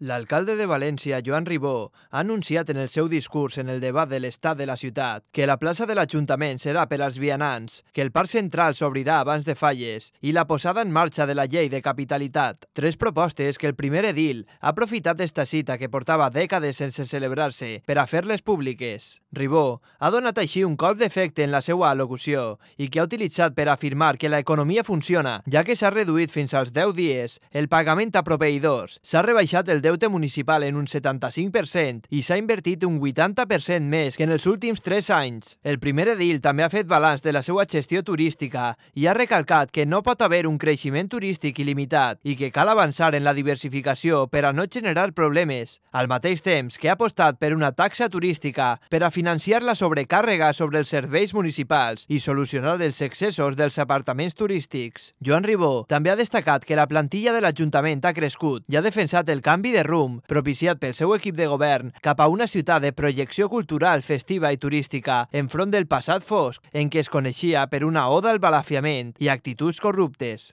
L'alcalde de València, Joan Ribó, ha anunciat en el seu discurs en el debat de l'estat de la ciutat que la plaça de l'Ajuntament serà per als vianants, que el parc central s'obrirà abans de falles i la posada en marxa de la llei de capitalitat. Tres propostes que el primer edil ha aprofitat d'esta cita que portava dècades sense celebrar-se per a fer-les públiques. Ribó ha donat així un cop d'efecte en la seva al·locució i que ha utilitzat per afirmar que l'economia funciona, ja que s'ha reduït fins als 10 dies el pagament a proveïdors, s'ha rebaixat el 10 deute municipal en un 75% i s'ha invertit un 80% més que en els últims 3 anys. El primer edil també ha fet balanç de la seva gestió turística i ha recalcat que no pot haver un creixement turístic il·limitat i que cal avançar en la diversificació per a no generar problemes, al mateix temps que ha apostat per una taxa turística per a financiar la sobrecàrrega sobre els serveis municipals i solucionar els excessos dels apartaments turístics. Joan Ribó també ha destacat que la plantilla de l'Ajuntament ha crescut i ha defensat el canvi de de Rum, propiciat pel seu equip de govern, cap a una ciutat de projecció cultural, festiva i turística, enfront del passat fosc, en què es coneixia per una oda al balafiament i actituds corruptes.